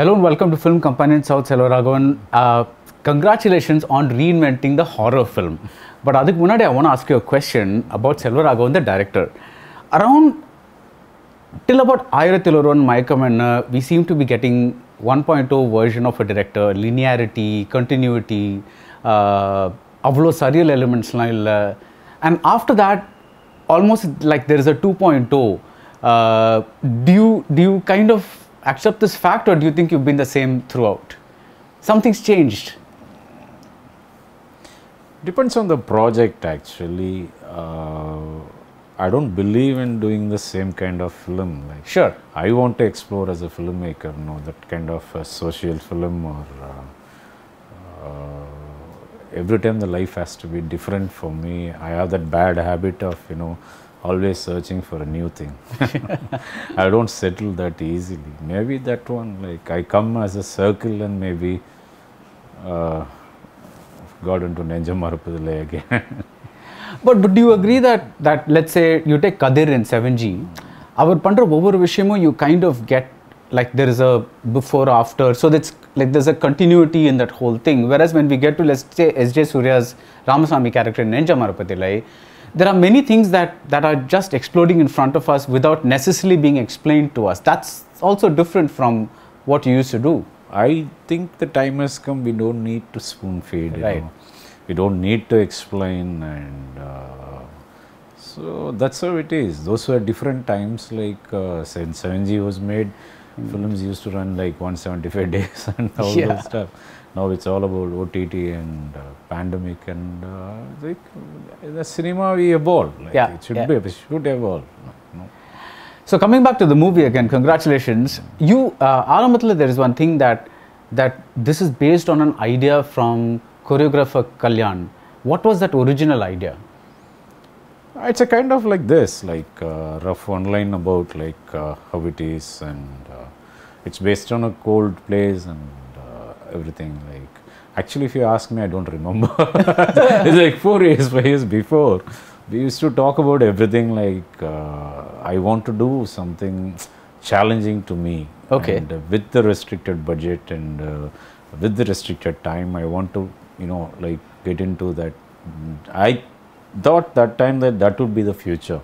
Hello and welcome to Film Companion South Hello Uh, congratulations on reinventing the horror film. But Adik Munade, I want to ask you a question about Selva the director. Around till about Mayakam, and we seem to be getting 1.0 version of a director, linearity, continuity, uh, surreal elements. And after that, almost like there is a 2.0. Uh, do you do you kind of accept this fact or do you think you've been the same throughout? Something's changed. Depends on the project actually. Uh, I don't believe in doing the same kind of film. Like, sure. I want to explore as a filmmaker, you know, that kind of social film or uh, uh, every time the life has to be different for me. I have that bad habit of, you know, always searching for a new thing. I don't settle that easily. Maybe that one, like I come as a circle and maybe uh, got into Nenja again. but, but do you agree that, that let's say you take Kadir in 7G, our பண்ணுற ஒவ்வொரு விஷயமும் you kind of like there is a before after so that's like there's a continuity in that whole thing whereas when we get to let's say sj surya's ramaswamy character in nenja there are many things that, that are just exploding in front of us without necessarily being explained to us. That's also different from what you used to do. I think the time has come, we don't need to spoon feed. You right. Know? We don't need to explain and uh, so that's how it is. Those were different times like uh, since 7G was made, mm films used to run like 175 days and all yeah. stuff. Now it's all about OTT and uh, pandemic and uh, like the cinema we evolve. Like yeah, it should yeah. be it should evolve. No? So coming back to the movie again, congratulations. You uh, there is one thing that that this is based on an idea from choreographer Kalyan. What was that original idea? Uh, it's a kind of like this, like uh, rough online about like uh, how it is and uh, it's based on a cold place and everything. Like actually, if you ask me, I don't remember. it's like four years, five years before. We used to talk about everything. Like uh, I want to do something challenging to me. Okay. And, uh, with the restricted budget and uh, with the restricted time, I want to you know like get into that. I thought that time that that would be the future.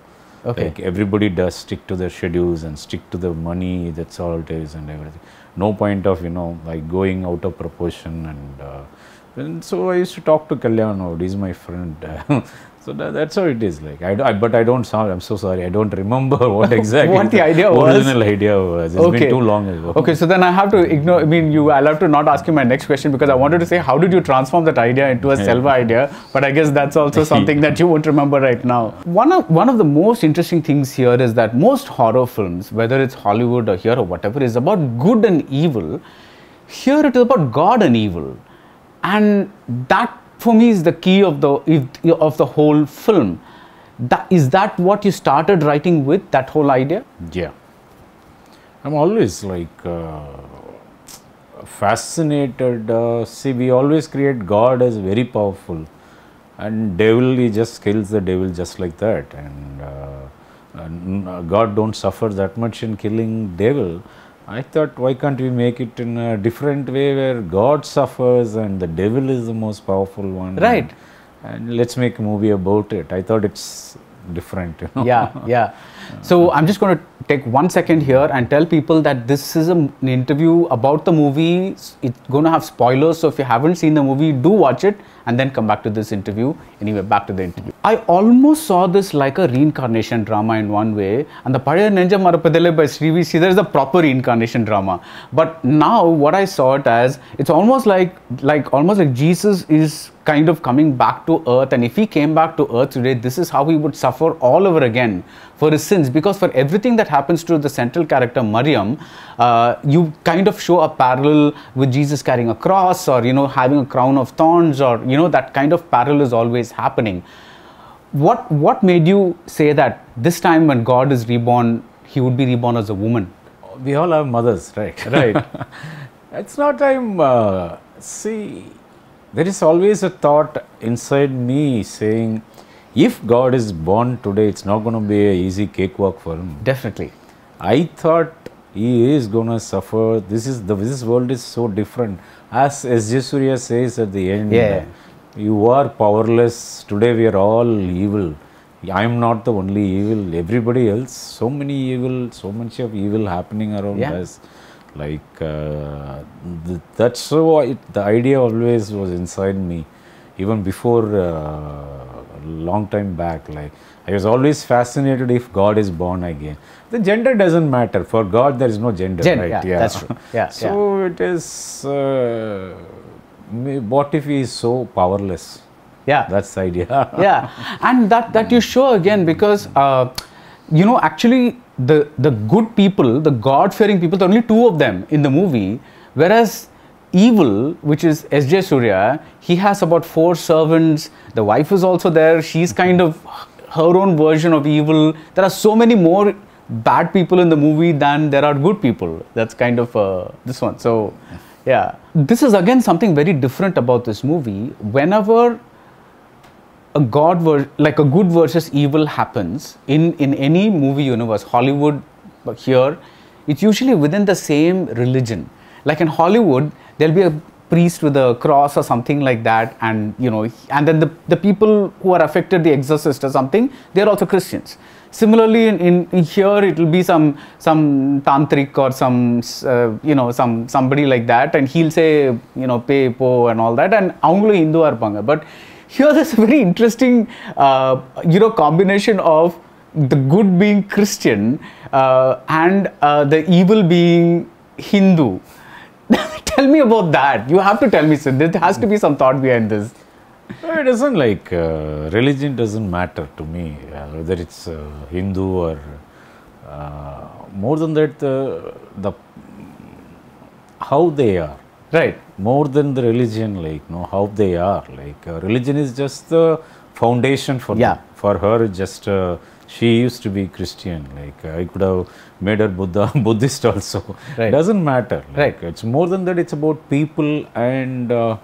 Okay. Like everybody does stick to their schedules and stick to the money, that's all it is and everything no point of you know like going out of proportion and, uh, and so I used to talk to Kalyan, oh, he's my friend. So that, that's how it is like. I, I but I don't sound. I'm so sorry. I don't remember what exactly what the idea was. Original idea was. It's okay. been too long ago. Okay, so then I have to ignore. I mean, you. I'll have to not ask you my next question because I wanted to say how did you transform that idea into a yeah. Selva idea? But I guess that's also something that you won't remember right now. One of one of the most interesting things here is that most horror films, whether it's Hollywood or here or whatever, is about good and evil. Here it is about God and evil, and that for me is the key of the of the whole film. That, is that what you started writing with that whole idea? Yeah, I'm always like uh, fascinated. Uh, see, we always create God as very powerful, and devil he just kills the devil just like that, and. Uh, uh God don't suffer that much in killing devil, I thought why can't we make it in a different way where God suffers and the devil is the most powerful one. Right. And, and let's make a movie about it. I thought it's different. You know? Yeah, yeah. So I'm just going to take one second here and tell people that this is a, an interview about the movie. It's going to have spoilers. So if you haven't seen the movie, do watch it and then come back to this interview. Anyway, back to the interview. I almost saw this like a reincarnation drama in one way. And the Padaya Ninja Marapadale by Srivi Sridhar there is a proper reincarnation drama. But now what I saw it as, it's almost like, like almost like Jesus is kind of coming back to earth. And if he came back to earth today, this is how he would suffer all over again for his sins. Because for everything that happens to the central character, Maryam, uh, you kind of show a parallel with Jesus carrying a cross or, you know, having a crown of thorns or, you know, that kind of parallel is always happening. What, what made you say that this time when God is reborn, he would be reborn as a woman? We all have mothers, right? Right. it's not I'm, uh, see, there is always a thought inside me saying, if God is born today, it's not going to be an easy cakewalk for him. Definitely. I thought he is going to suffer. This is the this world is so different. As S. J. Surya says at the end, yeah. you are powerless. Today we are all evil. I am not the only evil. Everybody else, so many evil, so much of evil happening around yeah. us like uh, th that's why it, the idea always was inside me even before uh, long time back like i was always fascinated if god is born again the gender doesn't matter for god there is no gender, gender right yeah, yeah, that's true yeah so yeah. it is uh, what if he is so powerless yeah that's the idea yeah and that that you show again because uh, you know, actually, the, the good people, the God fearing people, there are only two of them in the movie, whereas evil, which is S.J. Surya, he has about four servants. The wife is also there. She's kind of her own version of evil. There are so many more bad people in the movie than there are good people. That's kind of uh, this one. So, yeah. This is again something very different about this movie. Whenever a god ver- like a good versus evil happens in in any movie universe, Hollywood here, it's usually within the same religion. Like in Hollywood, there'll be a priest with a cross or something like that and you know and then the, the people who are affected the exorcist or something they're also christians similarly in, in, in here it will be some some tantric or some uh, you know some somebody like that and he'll say you know pay po and all that and அவங்களும் இந்துவா இருப்பாங்க but here there's a very interesting, uh, you know, combination of the good being Christian uh, and uh, the evil being Hindu. tell me about that. You have to tell me, sir. There has to be some thought behind this. No, it doesn't like uh, religion doesn't matter to me uh, whether it's uh, Hindu or uh, more than that the how they are Right, more than the religion, like you know how they are. Like uh, religion is just the foundation for yeah. Them. For her, just uh, she used to be Christian. Like I could have made her Buddha, Buddhist also. Right. Doesn't matter. Like, right. It's more than that. It's about people, and uh,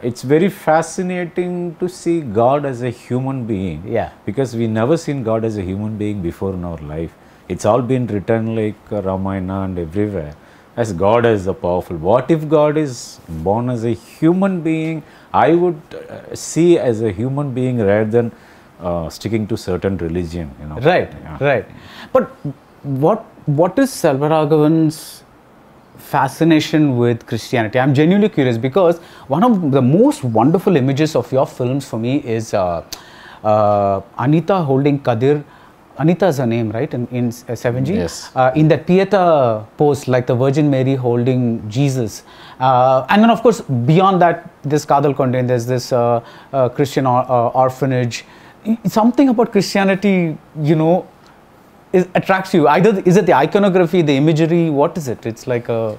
it's very fascinating to see God as a human being. Yeah. Because we never seen God as a human being before in our life. It's all been written like Ramayana and everywhere as God is a powerful. What if God is born as a human being? I would uh, see as a human being rather than uh, sticking to certain religion. You know. Right. Yeah. Right. But what what is Selvaragavan's fascination with Christianity? I'm genuinely curious because one of the most wonderful images of your films for me is uh, uh Anita holding Kadir Anita's her name, right? In, in 7G. Uh, yes. Uh, in that Pieta pose, like the Virgin Mary holding Jesus. Uh, and then, of course, beyond that, this Kadal Kondain, there's this uh, uh Christian or, uh, orphanage. Something about Christianity, you know, is, attracts you. Either is it the iconography, the imagery? What is it? It's like a.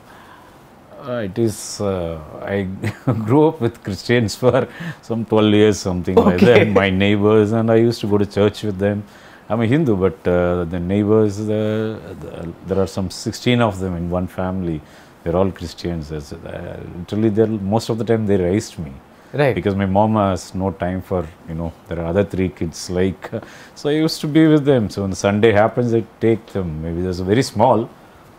Uh, it is uh, I grew up with Christians for some 12 years something okay. like that my neighbors and I used to go to church with them I'm a Hindu, but uh, the neighbors, uh, the, there are some 16 of them in one family. They're all Christians. uh, literally, they're, most of the time they raised me. Right. Because my mom has no time for, you know, there are other three kids like. So I used to be with them. So when Sunday happens, I take them. Maybe there's a very small,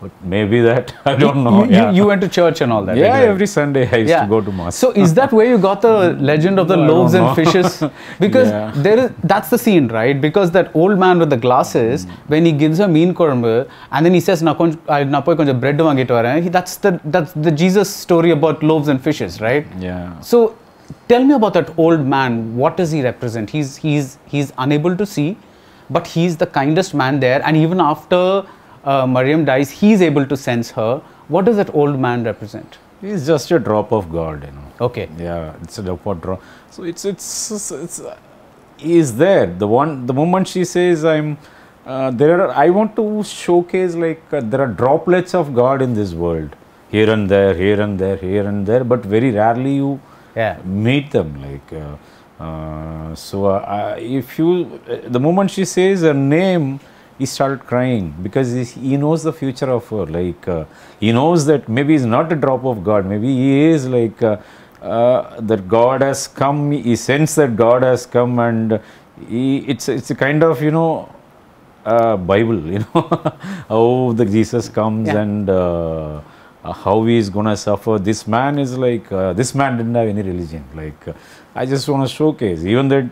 but maybe that I don't know. You, yeah. you, went to church and all that. Yeah, exactly. every Sunday I used yeah. to go to mass. So is that where you got the legend of the no, loaves and fishes? Because yeah. there is that's the scene, right? Because that old man with the glasses, mm. when he gives her mean korumbu, and then he says, "Na bread That's the that's the Jesus story about loaves and fishes, right? Yeah. So tell me about that old man. What does he represent? He's he's he's unable to see, but he's the kindest man there, and even after uh, Mariam dies, he is able to sense her. What does that old man represent? He's just a drop of God, you know. Okay. Yeah, it's a drop. So it's it's, it's, it's uh, is there. The one the moment she says I'm. Uh, there are I want to showcase like uh, there are droplets of God in this world here and there, here and there, here and there, but very rarely you yeah. meet them. Like uh, uh so, uh, if you uh, the moment she says her name, he started crying because he knows the future of her. Uh, like uh, he knows that maybe he's not a drop of God. Maybe he is like uh, uh, that God has come. He senses that God has come, and he, it's it's a kind of you know uh, Bible. You know how the Jesus comes yeah. and. Uh, how he is gonna suffer? This man is like this man didn't have any religion. Like I just want to showcase even that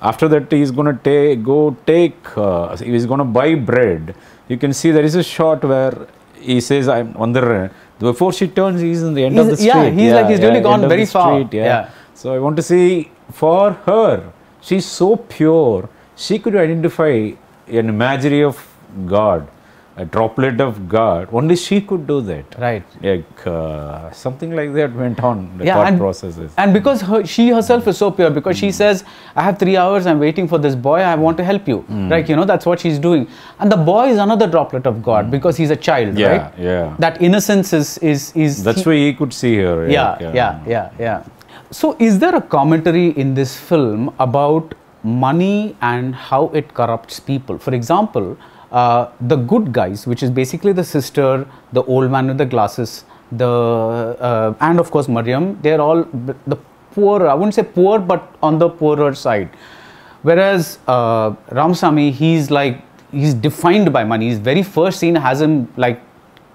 after that, he is going to take, go take, uh, he is going to buy bread. You can see there is a shot where he says, I'm on the, before she turns, he's in the end he's, of the street. Yeah, he's yeah, like, he's yeah, really gone very far. Street, yeah. yeah. So I want to see for her, she's so pure, she could identify an imagery of God a droplet of God. Only she could do that. Right. Like uh, something like that went on. The yeah, thought and, processes. And because her, she herself is so pure, because mm. she hmm. says, "I have three hours. I'm waiting for this boy. I want to help you." Mm. Right. You know that's what she's doing. And the boy is another droplet of God mm. because he's a child. Yeah, right. Yeah. That innocence is is is. That's he, why he could see her. Yeah, yeah. Uh, yeah. Yeah. Yeah. So, is there a commentary in this film about money and how it corrupts people? For example uh, the good guys, which is basically the sister, the old man with the glasses, the uh, and of course Mariam, they are all the poor. I wouldn't say poor, but on the poorer side. Whereas uh, Ramsamy, he's like he's defined by money. His very first scene has him like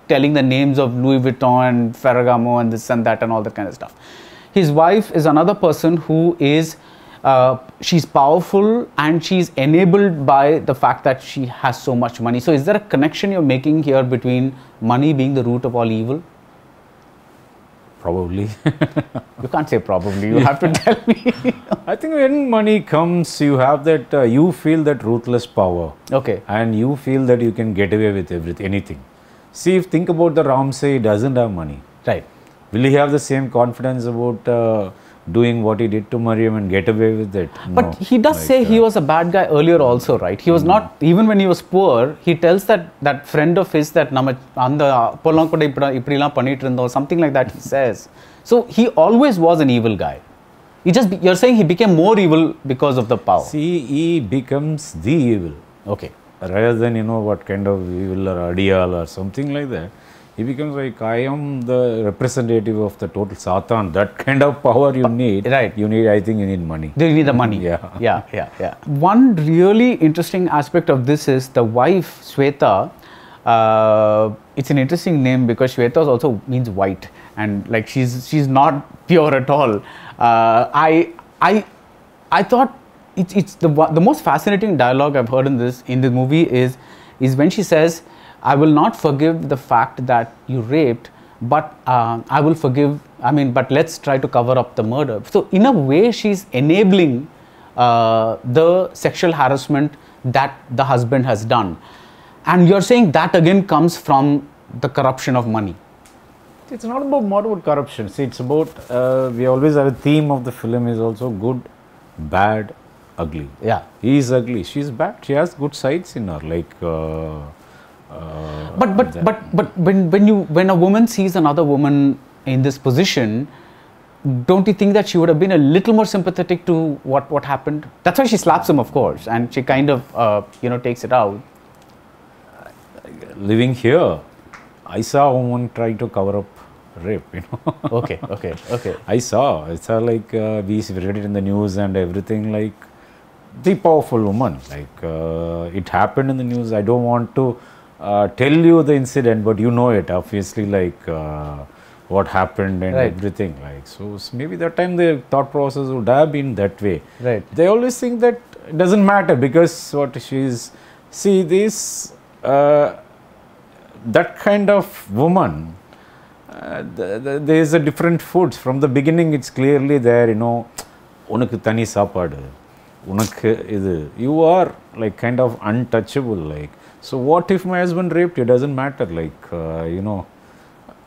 telling the names of Louis Vuitton and Ferragamo and this and that and all that kind of stuff. His wife is another person who is uh, she's powerful and she's enabled by the fact that she has so much money. So, is there a connection you're making here between money being the root of all evil? Probably. you can't say probably, you have to tell me. I think when money comes, you have that, uh, you feel that ruthless power. Okay. And you feel that you can get away with everything, anything. See, if think about the Ramsey, he doesn't have money. Right. Will he have the same confidence about uh, doing what he did to Mariam and get away with it. But no. he does like, say he uh, was a bad guy earlier also, right? He was mm. not even when he was poor. He tells that that friend of his that நம்ம அந்த அப்போல்லாம் something like that he says. So he always was an evil guy. You just you're saying he became more evil because of the power. See, he becomes the evil. Okay. Rather than you know what kind of evil or adial or something like that he becomes like I am the representative of the total satan. That kind of power you need. Right. You need. I think you need money. You need the money. Yeah. Yeah. Yeah. Yeah. One really interesting aspect of this is the wife Sweta. Uh, it's an interesting name because Shweta also means white, and like she's she's not pure at all. Uh, I I I thought it's it's the the most fascinating dialogue I've heard in this in the movie is is when she says I will not forgive the fact that you raped, but uh, I will forgive, I mean, but let's try to cover up the murder. So, in a way, she's enabling uh, the sexual harassment that the husband has done. And you're saying that again comes from the corruption of money. It's not about not about corruption. See, it's about uh, we always have a theme of the film is also good, bad, ugly. Yeah. He is ugly. She is bad. She has good sides in her, like uh, uh, but but but but when when you when a woman sees another woman in this position, don't you think that she would have been a little more sympathetic to what what happened? That's why she slaps him, of course, and she kind of uh, you know takes it out. Living here, I saw a woman trying to cover up rape. You know. okay. Okay. Okay. I saw. I saw like uh, we read it in the news and everything. Like the powerful woman. Like uh, it happened in the news. I don't want to uh, tell you the incident, but you know it obviously, like uh, what happened and right. everything. Like so, maybe that time the thought process would have been that way. Right. They always think that it doesn't matter because what she's see this uh, that kind of woman. Uh, the, the, there is a different foods from the beginning. It's clearly there. You know, You are like kind of untouchable, like so, what if my husband raped you? Doesn't matter. Like uh, you know,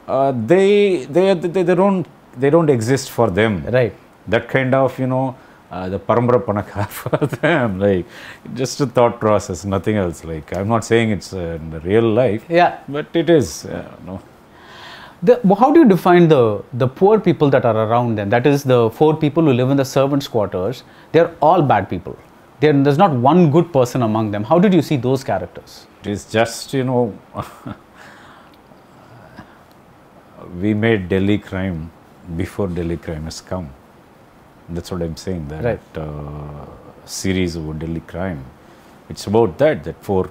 uh, they, they they they don't they don't exist for them. Right. That kind of you know uh, the parampara panaka for them. Like just a thought process, nothing else. Like I'm not saying it's uh, in the real life. Yeah. But it is. Uh, no. The, how do you define the the poor people that are around them? That is the four people who live in the servants' quarters. They are all bad people there, there's not one good person among them. How did you see those characters? It is just, you know, we made Delhi crime before Delhi crime has come. That's what I'm saying, that right. uh, series of Delhi crime. It's about that, that four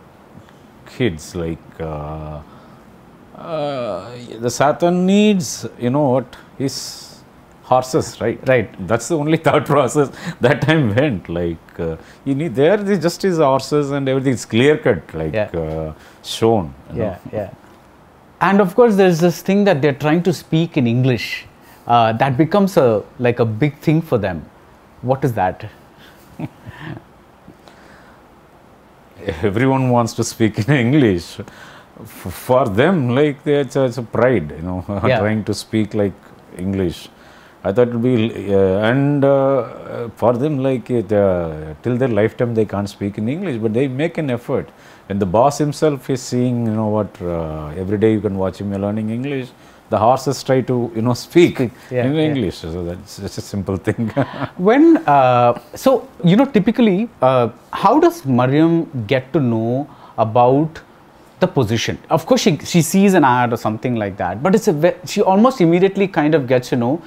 kids like uh, uh, the Satan needs, you know what, his horses, right? Right. That's the only thought process that time went. Like uh, you need there, the just is horses and everything is clear cut, like yeah. uh, shown. yeah, know? yeah. And of course, there's this thing that they're trying to speak in English. Uh, that becomes a like a big thing for them. What is that? Everyone wants to speak in English. for them, like it's a, pride, you know, yeah. trying to speak like English. I thought it would be, uh, and uh, for them, like it, uh, till their lifetime, they can't speak in English, but they make an effort. And the boss himself is seeing, you know, what uh, every day you can watch him learning English. The horses try to, you know, speak yeah, in yeah. English. So that's just a simple thing. when, uh, so, you know, typically, uh, how does Mariam get to know about? the position. Of course, she, she sees an ad or something like that, but it's a she almost immediately kind of gets to know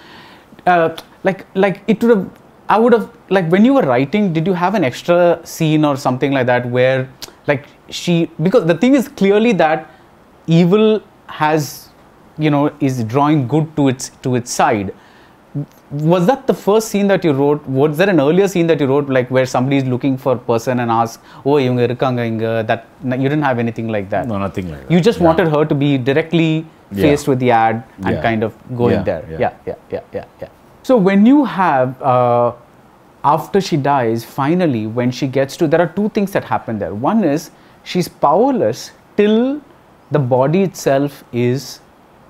uh, like like it would have I would have like when you were writing, did you have an extra scene or something like that where like she because the thing is clearly that evil has you know is drawing good to its to its side was that the first scene that you wrote was there an earlier scene that you wrote like where somebody is looking for a person and asks oh you that you didn't have anything like that no nothing like that you just yeah. wanted her to be directly faced yeah. with the ad and yeah. kind of going there yeah yeah yeah yeah yeah so when you have uh, after she dies, finally, when she gets to, there are two things that happen there. One is she's powerless till the body itself is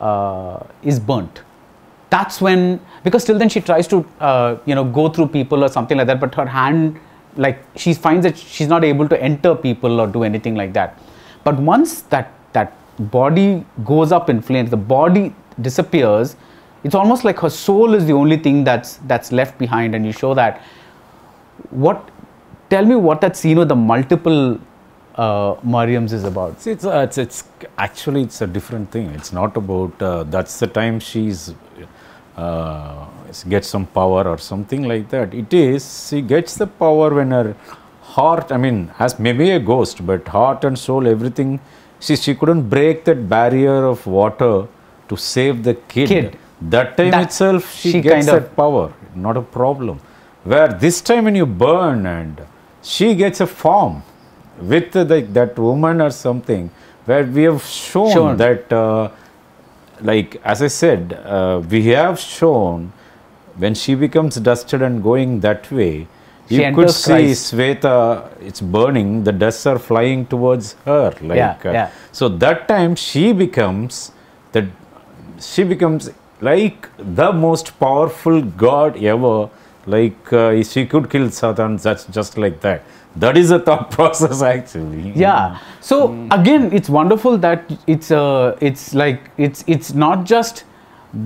uh, is burnt. That's when, because till then she tries to, uh, you know, go through people or something like that, but her hand, like she finds that she's not able to enter people or do anything like that. But once that that body goes up in flames, the body disappears, it's almost like her soul is the only thing that's that's left behind and you show that what tell me what that scene with the multiple uh, Mariams is about. See, it's, uh, it's, it's actually it's a different thing. It's not about uh, that's the time she's uh, gets some power or something like that. It is she gets the power when her heart, I mean, as maybe a ghost, but heart and soul, everything. She she couldn't break that barrier of water to save the kid. kid. That time that itself, she, she gets that power, not a problem. Where this time when you burn and she gets a form with the, that woman or something, where we have shown, that, uh, like as I said, uh, we have shown when she becomes dusted and going that way, she you could see Christ. it's burning, the dusts are flying towards her. Like, yeah, uh, yeah. Uh, so that time she becomes, that she becomes like the most powerful god ever like uh, she could kill satan just just like that that is a thought process actually yeah so mm. again it's wonderful that it's a, uh, it's like it's it's not just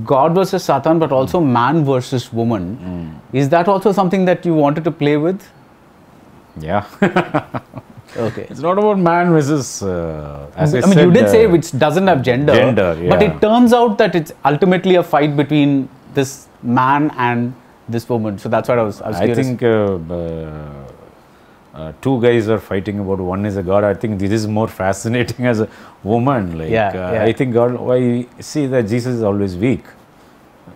god versus satan but also mm. man versus woman mm. is that also something that you wanted to play with yeah Okay. It's not about man versus. Uh, as I, I mean, said, you did uh, say which doesn't have gender. Gender, yeah. But it turns out that it's ultimately a fight between this man and this woman. So that's what I was. I, was I think uh, uh, two guys are fighting about one is a god. I think this is more fascinating as a woman. Like yeah, uh, yeah. I think God. Why see that Jesus is always weak.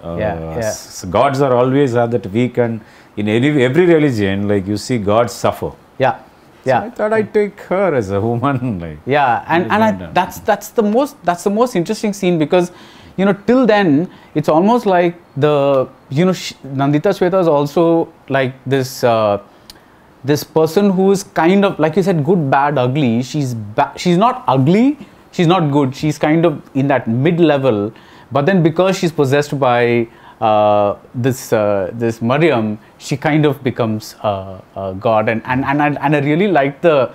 Uh, yeah, yeah. So gods are always are that weak and in any every religion like you see gods suffer yeah yeah. So I thought I'd take her as a woman. Like, yeah, and, and I, that's that's the most that's the most interesting scene because, you know, till then it's almost like the you know Nandita Sweta is also like this. Uh, this person who is kind of like you said good bad ugly she's ba she's not ugly she's not good she's kind of in that mid level but then because she's possessed by uh, this uh, this Mariam, she kind of becomes a uh, uh, god, and and and I, and I really like the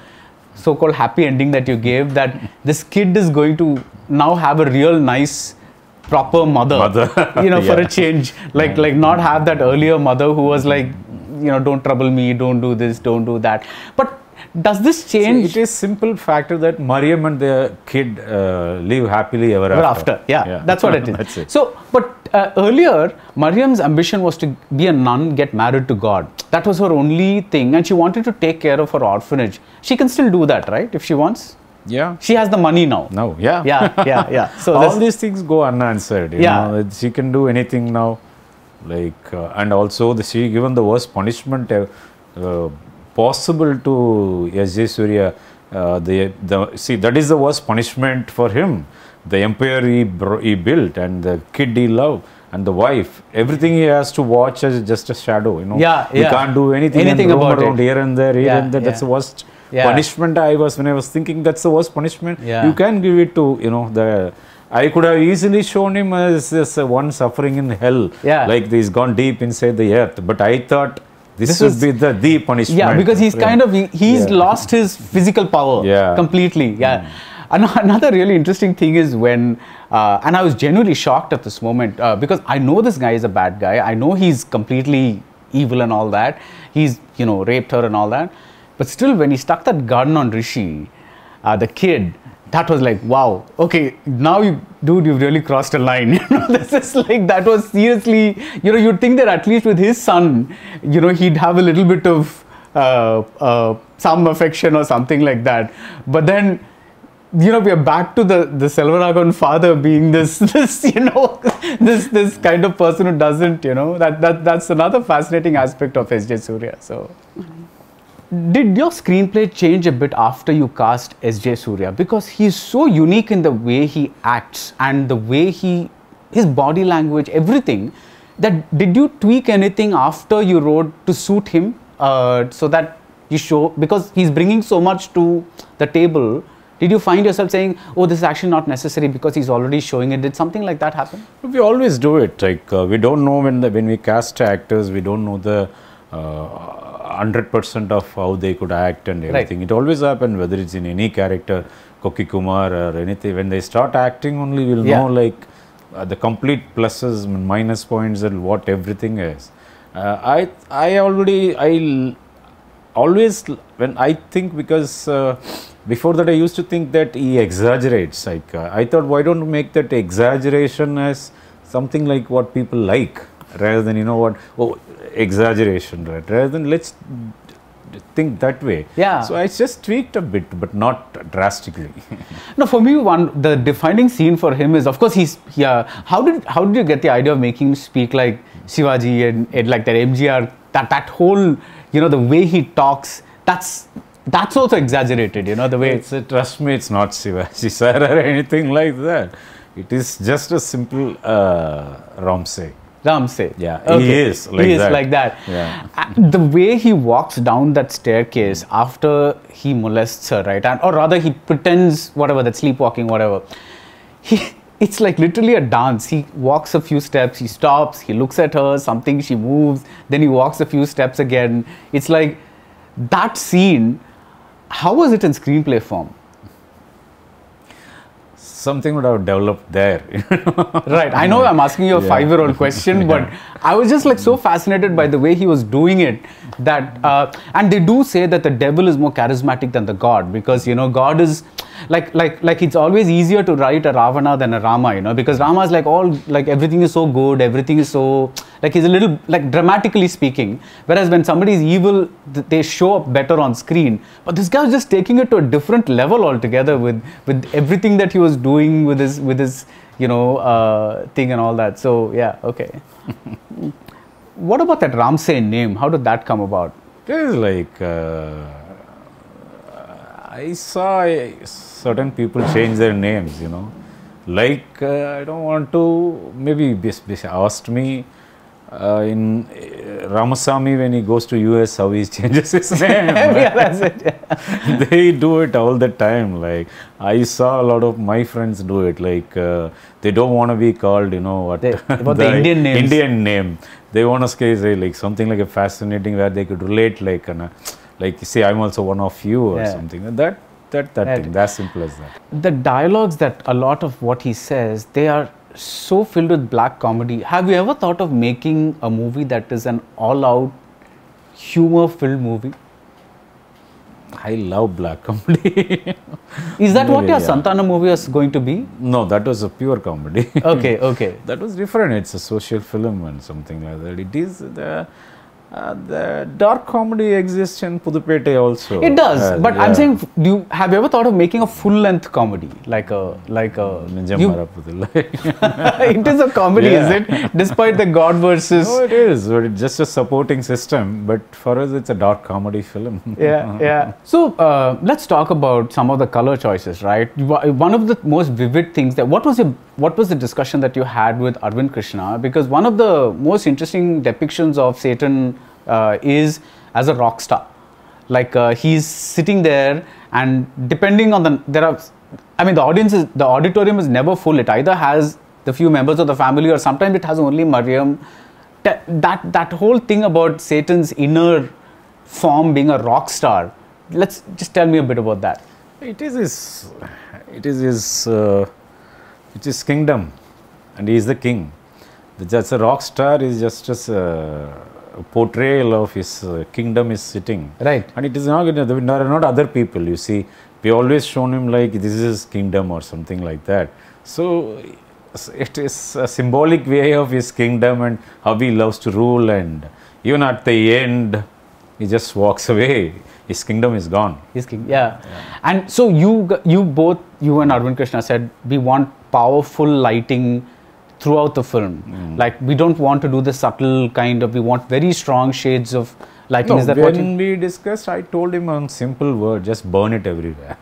so-called happy ending that you gave. That this kid is going to now have a real nice proper mother, mother. you know, yeah. for a change. Like yeah. like not have that earlier mother who was like, you know, don't trouble me, don't do this, don't do that. But does this change? See, it is simple factor that Mariam and their kid uh, live happily ever after. after. Yeah, yeah, that's what it is. that's it. So, but uh, earlier, Mariam's ambition was to be a nun, get married to God. That was her only thing, and she wanted to take care of her orphanage. She can still do that, right? If she wants. Yeah. She has the money now. No. Yeah. Yeah. Yeah. Yeah. So all these things go unanswered. yeah. Know? She can do anything now, like uh, and also the, she given the worst punishment. Uh, uh possible to Ajay Surya. Uh, the, the, see, that is the worst punishment for him. The empire he, he built and the kid he loved and the wife, everything he has to watch is just a shadow, you know. Yeah, He yeah. can't do anything, anything about around it. here and there, here yeah, and there. That's yeah. the worst punishment I was, when I was thinking that's the worst punishment. You can give it to, you know, the I could have easily shown him as, as one suffering in hell, yeah. like he's gone deep inside the earth. But I thought this, this is, be the, the punishment. Yeah, because he's kind of he's yeah. lost his physical power yeah. completely. Yeah. Mm. Another really interesting thing is when, uh, and I was genuinely shocked at this moment uh, because I know this guy is a bad guy. I know he's completely evil and all that. He's you know raped her and all that, but still when he stuck that gun on Rishi, uh, the kid, that was like wow okay now you dude you've really crossed a line you know this is like that was seriously you know you'd think that at least with his son you know he'd have a little bit of uh, uh, some affection or something like that but then you know we are back to the the Selvaragon father being this this you know this this kind of person who doesn't you know that that that's another fascinating aspect of S J Surya so. Mm -hmm did your screenplay change a bit after you cast SJ Surya? Because he's so unique in the way he acts and the way he, his body language, everything. That did you tweak anything after you wrote to suit him, uh, so that you show because he's bringing so much to the table. Did you find yourself saying, "Oh, this is actually not necessary because he's already showing it"? Did something like that happen? We always do it. Like uh, we don't know when the, when we cast actors, we don't know the. Uh, 100% of how they could act and everything. Right. It always happens whether it's in any character, Koki Kumar or anything. When they start acting only, we'll yeah. know like uh, the complete pluses, minus points and what everything is. Uh, I, I already, I always, when I think because uh, before that I used to think that he exaggerates. Like uh, I thought, why don't make that exaggeration as something like what people like rather than you know what oh exaggeration, right? Rather than let's think that way. Yeah. So I just tweaked a bit, but not drastically. no, for me, one the defining scene for him is, of course, he's yeah. How did how did you get the idea of making him speak like Shivaji and, and like that MGR? That that whole you know the way he talks. That's that's also exaggerated. You know the way. It's a, trust me, it's not Shivaji sir or anything like that. It is just a simple uh, romse. Ram Seth. Yeah, okay. he is like he is that. like that. Yeah. Uh, the way he walks down that staircase after he molests her, right? And, or rather, he pretends whatever that sleepwalking, whatever. He, it's like literally a dance. He walks a few steps, he stops, he looks at her, something, she moves, then he walks a few steps again. It's like that scene. How was it in screenplay form? something would have developed there. right. I know I'm asking you a yeah. five year old question, yeah. but I was just like so fascinated by the way he was doing it that, uh, and they do say that the devil is more charismatic than the God because, you know, God is like like like it's always easier to write a Ravana than a Rama, you know, because Rama is like all like everything is so good, everything is so like he's a little like dramatically speaking. Whereas when somebody is evil, they show up better on screen. But this guy was just taking it to a different level altogether with with everything that he was doing with his with his you know uh, thing and all that. So yeah, okay. what about that Ramsey name? How did that come about? It is like. Uh I saw certain people change their names, you know. Like, uh, I don't want to, maybe they asked me uh, in uh, Ramasamy when he goes to US how he changes his name. they do it all the time. Like, I saw a lot of my friends do it. Like, uh, they don't want to be called, you know, what? They, about the, the Indian name. Indian name. They want to say, like, something like a fascinating where they could relate, like, uh, like say I'm also one of you or yeah. something. That that that thing. That's simple as that. The dialogues that a lot of what he says, they are so filled with black comedy. Have you ever thought of making a movie that is an all-out humor-filled movie? I love black comedy. is that what your yeah. Santana movie is going to be? No, that was a pure comedy. okay, okay. That was different. It's a social film and something like that. It is the uh, uh, the dark comedy exists in Pudupete also. It does, uh, but yeah. I'm saying, do you have you ever thought of making a full-length comedy, like a like a? You, it is a comedy, yeah. is it? Despite the God versus. No, it is. But it's just a supporting system. But for us, it's a dark comedy film. yeah, yeah. So uh, let's talk about some of the color choices, right? One of the most vivid things that what was your what was the discussion that you had with Arvind Krishna? Because one of the most interesting depictions of Satan uh, is as a rock star. Like uh, he's sitting there, and depending on the there are, I mean, the audience is the auditorium is never full. It either has the few members of the family, or sometimes it has only Mariam. That that whole thing about Satan's inner form being a rock star. Let's just tell me a bit about that. It is his, it is his. Uh which is kingdom and he is the king. Just a rock star is just uh, a portrayal of his uh, kingdom is sitting. Right. And it is not, there are not other people, you see. We always shown him like this is his kingdom or something like that. So, it is a symbolic way of his kingdom and how he loves to rule and even at the end, he just walks away. His kingdom is gone. His king, yeah. yeah. And so you, you both, you and Arvind Krishna said, we want powerful lighting throughout the film. Mm. Like we don't want to do the subtle kind of. We want very strong shades of lighting. No, is that when what you... we discussed, I told him on simple word: just burn it everywhere.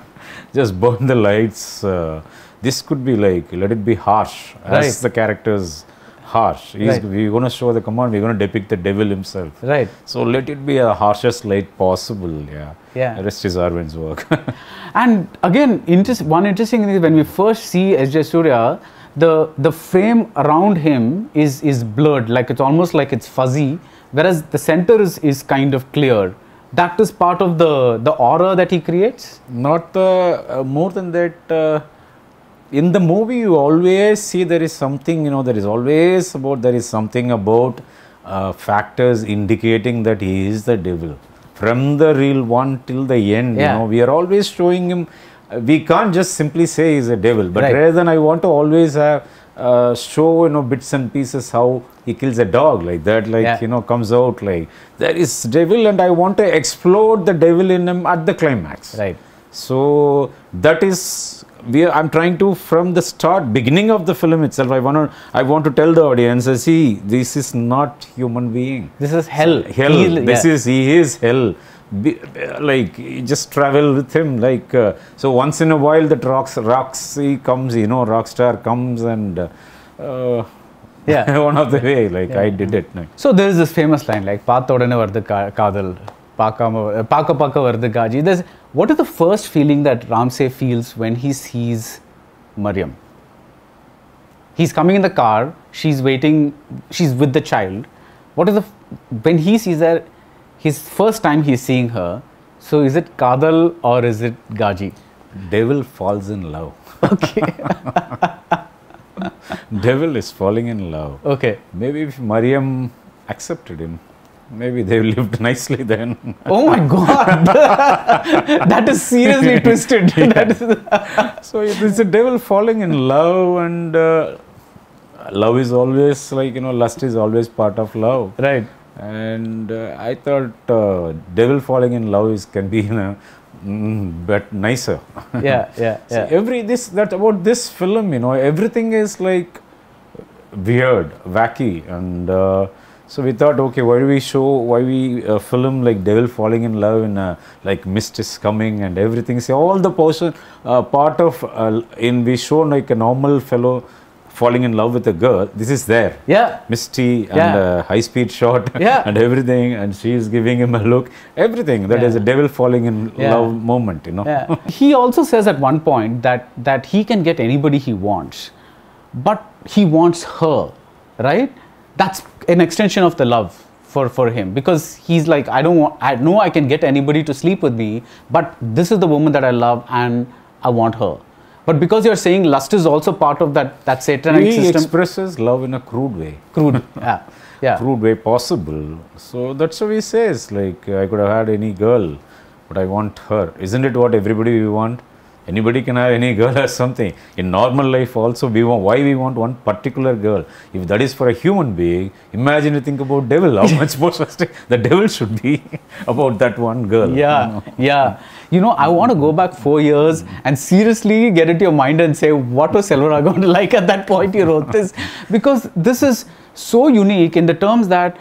just burn the lights. Uh, this could be like let it be harsh, right. as the characters harsh. Right. We're going to show the command. We're going to depict the devil himself. Right. So let it be a harshest light possible. Yeah. Yeah. The rest is Arvind's work. and again, one interesting thing is when we first see S.J. Surya, the the frame around him is is blurred. Like it's almost like it's fuzzy, whereas the center is is kind of clear that is part of the the aura that he creates not the uh, uh, more than that uh, in the movie you always see there is something you know there is always about there is something about uh, factors indicating that he is the devil from the real one till the end yeah. you know we are always showing him uh, we can't just simply say he's a devil but right. rather than i want to always have uh, show you know bits and pieces how he kills a dog like that like yeah. you know comes out like there is devil and i want to explode the devil in him at the climax right so that is we are, I'm trying to from the start beginning of the film itself I want to I want to tell the audience see this is not human being this is hell hell he, this yeah. is he is hell be, like just travel with him like uh, so once in a while that rocks He comes you know Rockstar comes and uh, yeah one of the way like yeah. I did it so there is this famous line like paathodane the kaadal Paka பார்க்க பார்க்க வருது காஜி this what is the first feeling he Ramsay he's coming in the car she's waiting she's with the child what is the when he sees her his first time he's seeing her so is it kadal or is it gaji devil falls in love okay devil is falling in love okay maybe if mariam accepted him Maybe they lived nicely then. oh my God! that is seriously twisted. so it is a devil falling in love, and uh, love is always like you know, lust is always part of love. Right. And uh, I thought uh, devil falling in love is can be you know, Mm, but nicer. yeah, yeah, yeah. every this that about this film, you know, everything is like weird, wacky, and uh, so we thought, okay, why do we show, why we uh, film like Devil Falling in Love and uh, like Mist is Coming and everything. See, all the portion, uh, part of, uh, in we show like a normal fellow falling in love with a girl, this is there. Yeah. Misty and yeah. Uh, high speed shot yeah. and everything and she is giving him a look, everything. That yeah. is a devil falling in love moment, you know. he also says at one point that, that he can get anybody he wants, but he wants her, right? that's an extension of the love for, for him because he's like i don't want i know i can get anybody to sleep with me but this is the woman that i love and i want her but because you're saying lust is also part of that that satanic he system expresses love in a crude way crude yeah yeah crude way possible so that's what he says like i could have had any girl but i want her isn't it what everybody we want Anybody can have any girl or something. In normal life also, we want, why we want one particular girl? If that is for a human being, imagine you think about devil, how much more frustrating the devil should be about that one girl. Yeah, you know? yeah. You know, I want to go back four years and seriously get into your mind and say, what was Selvara going to like at that point you wrote this? Because this is so unique in the terms that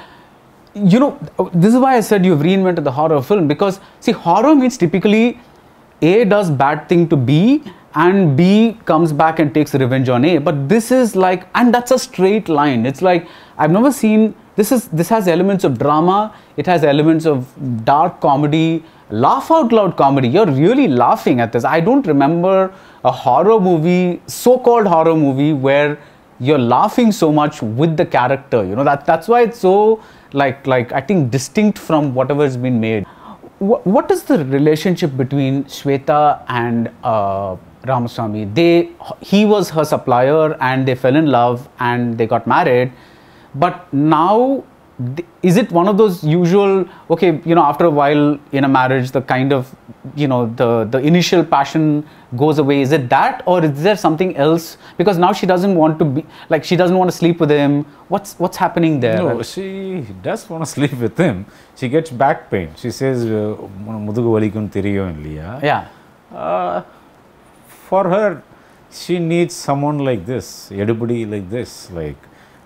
you know, this is why I said you've reinvented the horror film because see, horror means typically a does bad thing to B and B comes back and takes revenge on A. But this is like, and that's a straight line. It's like, I've never seen, this is, this has elements of drama. It has elements of dark comedy, laugh out loud comedy. You're really laughing at this. I don't remember a horror movie, so-called horror movie where you're laughing so much with the character you know that that's why it's so like like i think distinct from whatever's been made what is the relationship between Shweta and uh, Ramaswamy? They he was her supplier, and they fell in love, and they got married. But now is it one of those usual okay you know after a while in a marriage the kind of you know the the initial passion goes away is it that or is there something else because now she doesn't want to be like she doesn't want to sleep with him what's what's happening there no she does want to sleep with him she gets back pain she says uh, yeah uh, for her she needs someone like this everybody like this like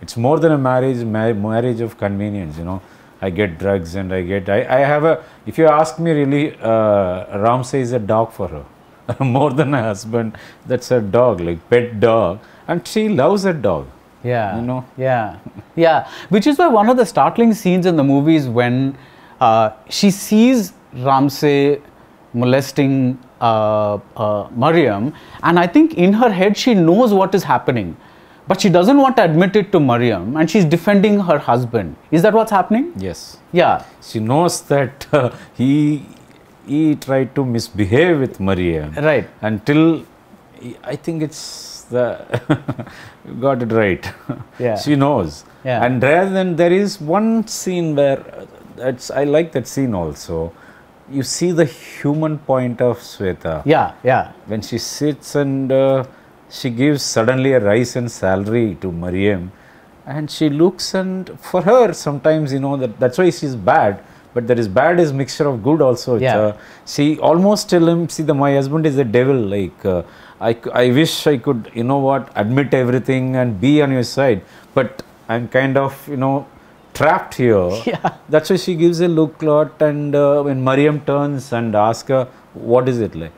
it's more than a marriage, ma marriage of convenience, you know. I get drugs and I get, I, I have a, if you ask me really, uh, Ramsay is a dog for her. more than a husband, that's a dog, like pet dog. And she loves a dog. Yeah. You know? Yeah. yeah. Which is why one of the startling scenes in the movie is when uh, she sees Ramsay molesting uh, uh, Mariam, and I think in her head she knows what is happening. But she doesn't want to admit it to Mariam and she's defending her husband. Is that what's happening? Yes. Yeah. She knows that uh, he he tried to misbehave with Mariam. Right. Until I think it's the got it right. Yeah. she knows. Yeah. And rather than there is one scene where uh, that's I like that scene also. You see the human point of Sweta. Yeah, yeah. When she sits and uh, she gives suddenly a rise in salary to Mariam and she looks and for her sometimes you know that that's why she's bad but that is bad is mixture of good also yeah. Uh, she almost tell him see the my husband is a devil like uh, I, I wish I could you know what admit everything and be on your side but I'm kind of you know trapped here yeah. that's why she gives a look lot and uh, when Mariam turns and asks her what is it like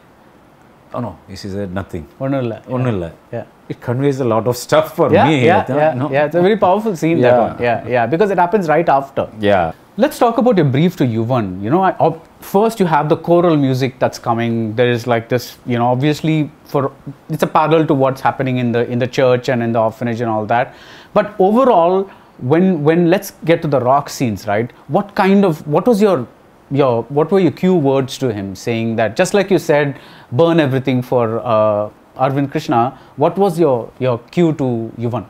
oh no, he said nothing. Onulla. Yeah. yeah. It conveys a lot of stuff for yeah, me. Yeah, yeah, no. yeah. It's a very powerful scene, yeah. that one. Yeah, yeah. Because it happens right after. Yeah. Let's talk about your brief to Yuvan. You know, I, first you have the choral music that's coming. There is like this, you know, obviously for it's a parallel to what's happening in the in the church and in the orphanage and all that. But overall, when when let's get to the rock scenes, right? What kind of what was your your what were your cue words to him saying that just like you said burn everything for uh, Arvind Krishna what was your your cue to Yuvan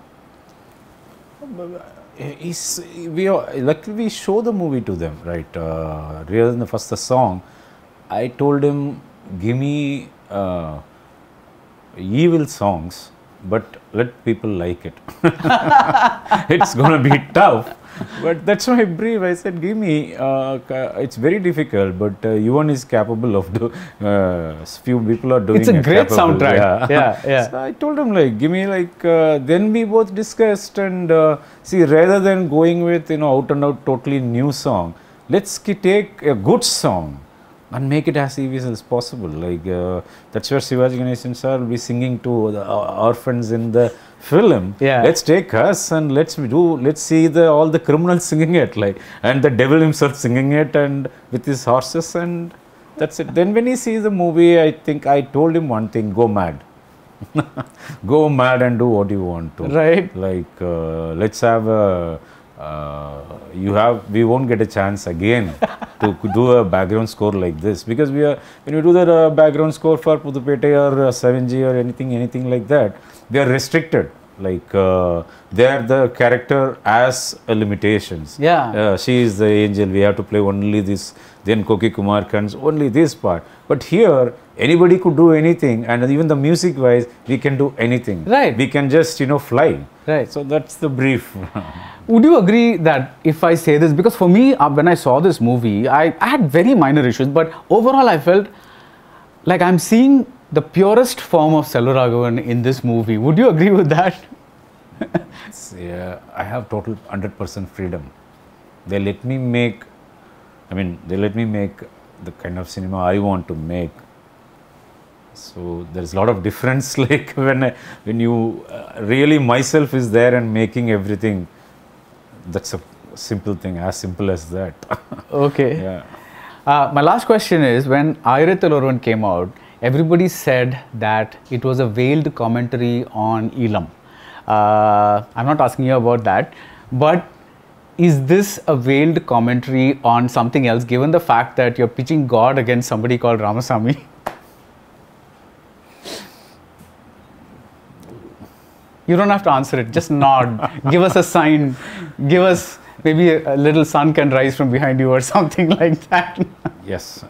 He's, we are, luckily we show the movie to them right uh, rather than the first the song I told him give me uh, evil songs but let people like it it's gonna be tough but that's my brief. I said, give me. Uh, it's very difficult, but uh, Yuvan is capable of doing. Uh, few people are doing. It's a it great capable. soundtrack. Yeah, yeah. yeah. So I told him like, give me like. Uh, then we both discussed and uh, see rather than going with you know out and out totally new song, let's take a good song and make it as easy as possible. Like uh, that's where Shivaji Ganesan sir will be singing to the uh, orphans in the film. Yeah. Let's take us and let's do let's see the all the criminals singing it like and the devil himself singing it and with his horses and that's it. then when he sees the movie, I think I told him one thing: go mad. go mad and do what you want to. Right. Like uh, let's have a. Uh, you have we won't get a chance again to do a background score like this because we are when we do the uh, background score for Pudupete or uh, 7G or anything anything like that, they are restricted like uh, they are the character as limitations. Yeah. Uh, she is the angel. We have to play only this. Then Koki Kumar comes only this part. But here anybody could do anything, and even the music wise, we can do anything. Right. We can just you know fly. Right. So that's the brief. Would you agree that if I say this, because for me, uh, when I saw this movie, I, I had very minor issues, but overall I felt like I'm seeing the purest form of Selva in this movie. Would you agree with that? yeah, I have total 100% freedom. They let me make, I mean, they let me make the kind of cinema I want to make. So there's a lot of difference like when I, when you uh, really myself is there and making everything that's a simple thing as simple as that. okay. Yeah. Uh, my last question is when Ayurathil came out everybody said that it was a veiled commentary on Elam. Uh, I'm not asking you about that, but is this a veiled commentary on something else given the fact that you're pitching God against somebody called Ramasamy? you don't have to answer it, just nod, give us a sign, give us maybe a, a little sun can rise from behind you or something like that. yes.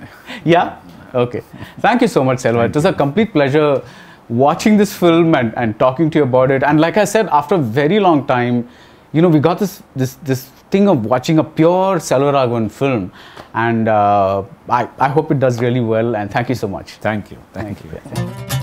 Yeah? Okay. Thank you so much, Selva. It was a complete pleasure watching this film and, and talking to you about it. And like I said, after a very long time, you know, we got this this this thing of watching a pure Selvaraghavan film. And uh, I, I hope it does really well. And thank you so much. Thank you. Thank, thank you. you.